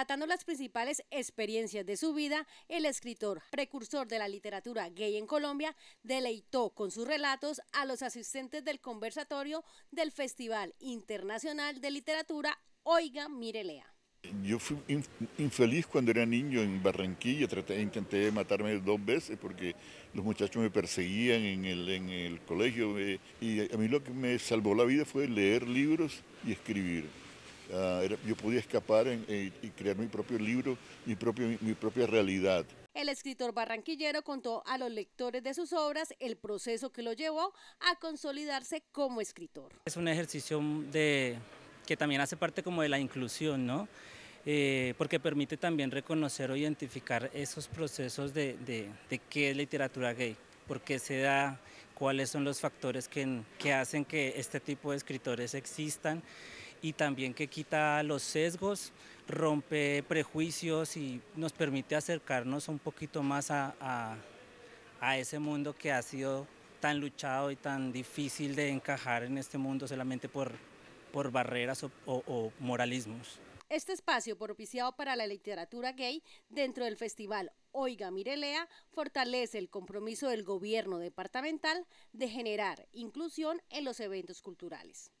Tratando las principales experiencias de su vida, el escritor, precursor de la literatura gay en Colombia, deleitó con sus relatos a los asistentes del conversatorio del Festival Internacional de Literatura Oiga Mirelea. Yo fui infeliz cuando era niño en Barranquilla, traté, intenté matarme dos veces porque los muchachos me perseguían en el, colegio eh, y a mí lo que me salvó la vida fue leer libros y escribir. Ah, yo podía escapar y crear mi propio libro, mi, propio, mi, propia realidad. El escritor barranquillero contó a los lectores de sus obras el proceso que lo llevó a consolidarse como escritor. Es un ejercicio de, que también hace parte como de la inclusión, eh, porque permite también reconocer o identificar esos procesos de, qué es literatura gay, por qué se da, cuáles son los factores que, que hacen que este tipo de escritores existan y también que quita los sesgos, rompe prejuicios y nos permite acercarnos un poquito más a, ese mundo que ha sido tan luchado y tan difícil de encajar en este mundo solamente por, barreras o, o moralismos. Este espacio propiciado para la literatura gay dentro del festival Oiga Mirelea fortalece el compromiso del gobierno departamental de generar inclusión en los eventos culturales.